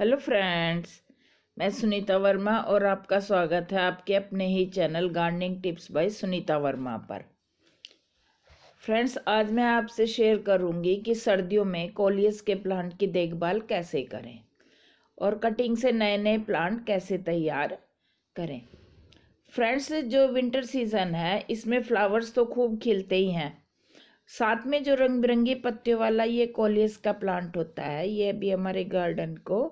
hello friends मैं सुनीता वर्मा और आपका स्वागत है आपके अपने ही channel gardening tips by Sunita Verma पर फ्रेंड्स आज मैं आपसे शेयर करूंगी कि सर्दियों में कोलियस के प्लांट की देखभाल कैसे करें और कटिंग से नए नए प्लांट कैसे तैयार करें फ्रेंड्स जो विंटर सीज़न है इसमें फ्लावर्स तो खूब खिलते ही हैं साथ में जो रंग बिरंगी पत्तियों वाला ये कोलियस का प्लांट होता है ये भी हमारे गार्डन को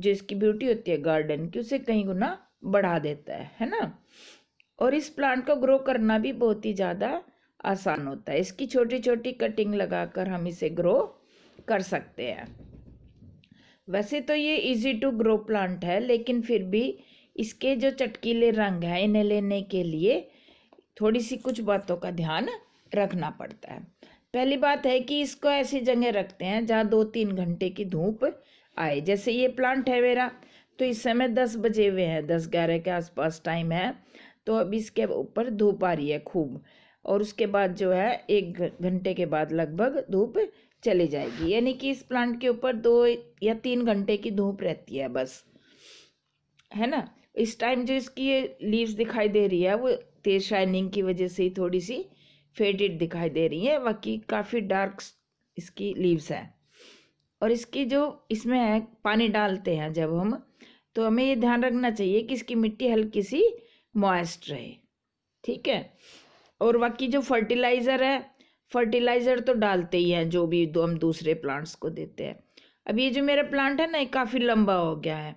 जो इसकी ब्यूटी होती है गार्डन की उसे कहीं गुना बढ़ा देता है है ना और इस प्लांट को ग्रो करना भी बहुत ही ज़्यादा आसान होता है इसकी छोटी छोटी कटिंग लगाकर हम इसे ग्रो कर सकते हैं वैसे तो ये इजी टू ग्रो प्लांट है लेकिन फिर भी इसके जो चटकीले रंग हैं इन्हें लेने के लिए थोड़ी सी कुछ बातों का ध्यान रखना पड़ता है पहली बात है कि इसको ऐसी जगह रखते हैं जहाँ दो तीन घंटे की धूप आए जैसे ये प्लांट है मेरा तो इस समय दस बजे हुए हैं दस ग्यारह के आसपास टाइम है तो अब इसके ऊपर धूप आ रही है खूब और उसके बाद जो है एक घंटे के बाद लगभग धूप चली जाएगी यानी कि इस प्लांट के ऊपर दो या तीन घंटे की धूप रहती है बस है ना इस टाइम जो इसकी ये लीव्स दिखाई दे रही है वो तेज शाइनिंग की वजह से ही थोड़ी सी फेडेड दिखाई दे रही है बाकी काफ़ी डार्क इसकी लीव्स हैं और इसकी जो इसमें है पानी डालते हैं जब हम तो हमें ये ध्यान रखना चाहिए कि इसकी मिट्टी हल्की सी मॉइस्ट रहे ठीक है और बाकी जो फर्टिलाइज़र है फर्टिलाइज़र तो डालते ही हैं जो भी दो हम दूसरे प्लांट्स को देते हैं अब ये जो मेरा प्लांट है ना ये काफ़ी लंबा हो गया है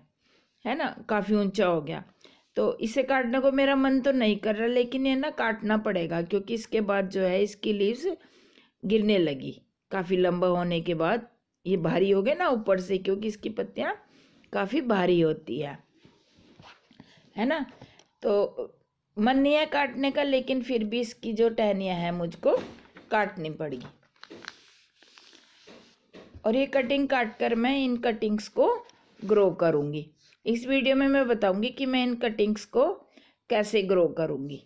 है ना काफ़ी ऊंचा हो गया तो इसे काटने को मेरा मन तो नहीं कर रहा लेकिन ये ना काटना पड़ेगा क्योंकि इसके बाद जो है इसकी लीव्स गिरने लगी काफ़ी लंबा होने के बाद ये भारी हो गए ना ऊपर से क्योंकि इसकी पत्तियाँ काफ़ी भारी होती है है ना तो मन नहीं है काटने का लेकिन फिर भी इसकी जो टहनियाँ हैं मुझको काटनी पड़ी और ये कटिंग काट कर मैं इन कटिंग्स को ग्रो करूँगी इस वीडियो में मैं बताऊँगी कि मैं इन कटिंग्स को कैसे ग्रो करूँगी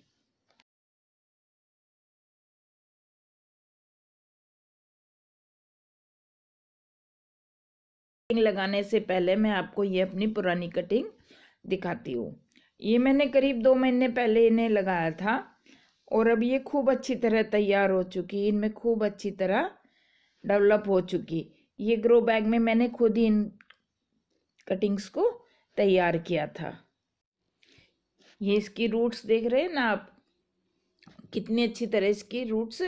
कटिंग लगाने से पहले मैं आपको ये अपनी पुरानी कटिंग दिखाती हूँ ये मैंने करीब दो महीने पहले इन्हें लगाया था और अब ये खूब अच्छी तरह तैयार हो चुकी इनमें खूब अच्छी तरह डेवलप हो चुकी ये ग्रो बैग में मैंने खुद ही इन कटिंग्स को तैयार किया था ये इसकी रूट्स देख रहे हैं ना आप कितनी अच्छी तरह इसकी रूट्स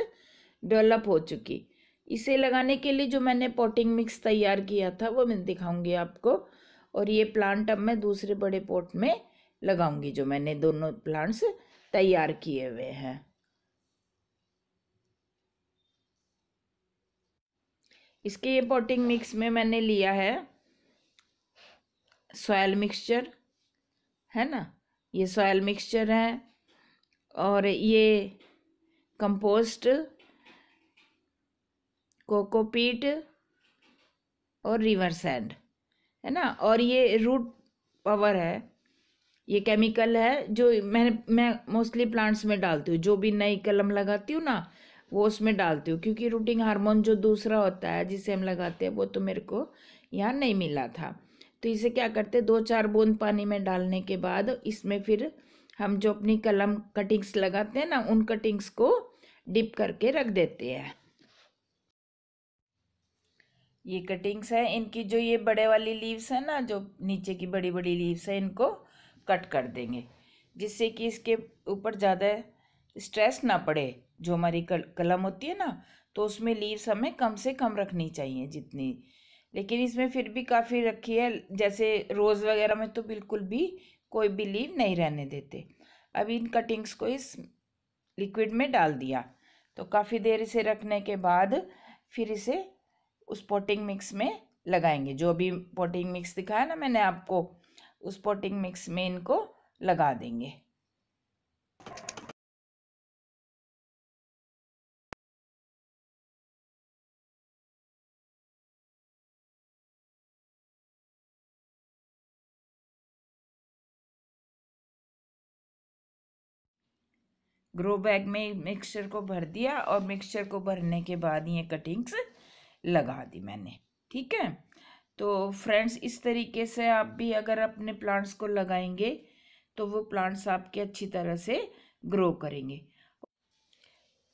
डेवलप हो चुकी इसे लगाने के लिए जो मैंने पॉटिंग मिक्स तैयार किया था वो मैं दिखाऊंगी आपको और ये प्लांट अब मैं दूसरे बड़े पॉट में लगाऊंगी जो मैंने दोनों प्लांट्स तैयार किए हुए हैं इसके ये पॉटिंग मिक्स में मैंने लिया है सॉयल मिक्सचर है ना ये सॉयल मिक्सचर है और ये कंपोस्ट कोकोपीट और रिवर सैंड है ना और ये रूट पावर है ये केमिकल है जो मैं मैं मोस्टली प्लांट्स में डालती हूँ जो भी नई कलम लगाती हूँ ना वो उसमें डालती हूँ क्योंकि रूटिंग हार्मोन जो दूसरा होता है जिसे हम लगाते हैं वो तो मेरे को यहाँ नहीं मिला था तो इसे क्या करते दो चार बूंद पानी में डालने के बाद इसमें फिर हम जो अपनी कलम कटिंग्स लगाते हैं ना उन कटिंग्स को डिप करके रख देते हैं ये कटिंग्स हैं इनकी जो ये बड़े वाली लीव्स हैं ना जो नीचे की बड़ी बड़ी लीव्स हैं इनको कट कर देंगे जिससे कि इसके ऊपर ज़्यादा स्ट्रेस ना पड़े जो हमारी कल, कलम होती है ना तो उसमें लीव्स हमें कम से कम रखनी चाहिए जितनी लेकिन इसमें फिर भी काफ़ी रखी है जैसे रोज़ वगैरह में तो बिल्कुल भी कोई भी लीव नहीं रहने देते अब इन कटिंग्स को इस लिक्विड में डाल दिया तो काफ़ी देर इसे रखने के बाद फिर इसे उस पोटिंग मिक्स में लगाएंगे जो अभी पोटिंग मिक्स दिखाया ना मैंने आपको उस पोटिंग मिक्स में इनको लगा देंगे ग्रो बैग में मिक्सचर को भर दिया और मिक्सचर को भरने के बाद ये कटिंग्स लगा दी मैंने ठीक है तो फ्रेंड्स इस तरीके से आप भी अगर अपने प्लांट्स को लगाएंगे तो वो प्लांट्स आपके अच्छी तरह से ग्रो करेंगे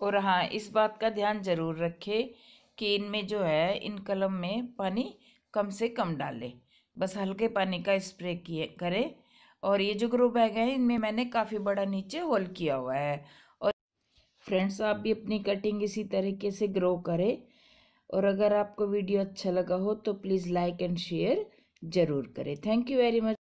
और हाँ इस बात का ध्यान ज़रूर रखें कि इनमें जो है इन कलम में पानी कम से कम डालें बस हल्के पानी का स्प्रे किए करें और ये जो ग्रो बैग है इनमें मैंने काफ़ी बड़ा नीचे होल किया हुआ है और फ्रेंड्स आप भी अपनी कटिंग इसी तरीके से ग्रो करें और अगर आपको वीडियो अच्छा लगा हो तो प्लीज़ लाइक एंड शेयर ज़रूर करें थैंक यू वेरी मच